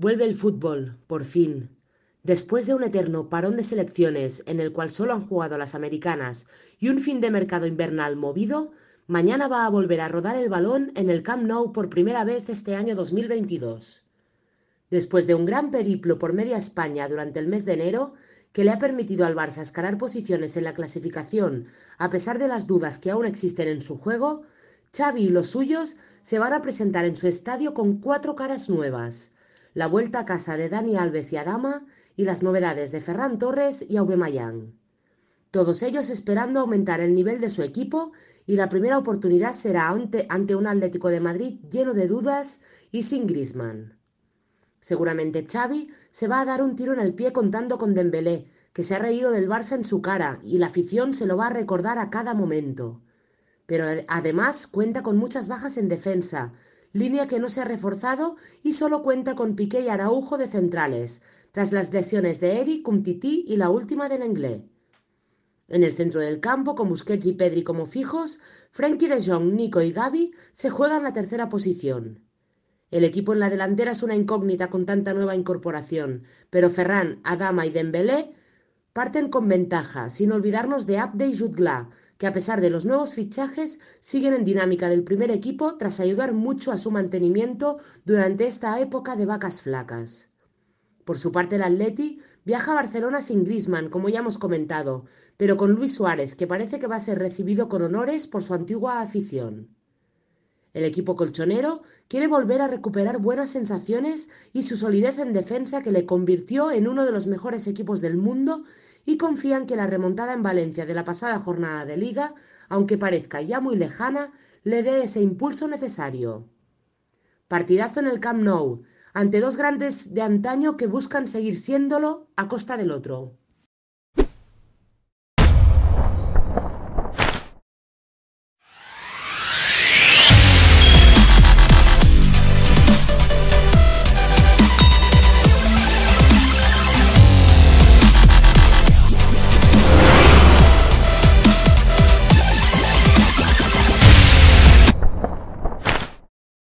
Vuelve el fútbol, por fin. Después de un eterno parón de selecciones en el cual solo han jugado las americanas y un fin de mercado invernal movido, mañana va a volver a rodar el balón en el Camp Nou por primera vez este año 2022. Después de un gran periplo por media España durante el mes de enero, que le ha permitido al Barça escalar posiciones en la clasificación, a pesar de las dudas que aún existen en su juego, Xavi y los suyos se van a presentar en su estadio con cuatro caras nuevas la vuelta a casa de Dani Alves y Adama y las novedades de Ferran Torres y Aubemayán. Todos ellos esperando aumentar el nivel de su equipo y la primera oportunidad será ante, un Atlético de Madrid lleno de dudas y sin Griezmann. Seguramente Xavi se va a dar un tiro en el pie contando con Dembélé, que se ha reído del Barça en su cara y la afición se lo va a recordar a cada momento. Pero eh, además cuenta con muchas bajas en defensa, línea que no se ha reforzado y solo cuenta con Piqué y Araujo de centrales, tras las lesiones de Eri, cumtiti y la última del Englé. En el centro del campo, con Busquets y Pedri como fijos, frankie de Jong, Nico y Gaby se juegan la tercera posición. El equipo en la delantera es una incógnita con tanta nueva incorporación, pero Ferran, Adama y Dembélé parten con ventaja, sin olvidarnos de Abde y jutglà que a pesar de los nuevos fichajes siguen en dinámica del primer equipo tras ayudar mucho a su mantenimiento durante esta época de vacas flacas. Por su parte, el Atleti viaja a Barcelona sin Griezmann, como ya hemos comentado, pero con Luis Suárez, que parece que va a ser recibido con honores por su antigua afición. El equipo colchonero quiere volver a recuperar buenas sensaciones y su solidez en defensa que le convirtió en uno de los mejores equipos del mundo y confían que la remontada en Valencia de la pasada jornada de liga, aunque parezca ya muy lejana, le dé ese impulso necesario. Partidazo en el Camp Nou, ante dos grandes de antaño que buscan seguir siéndolo a costa del otro.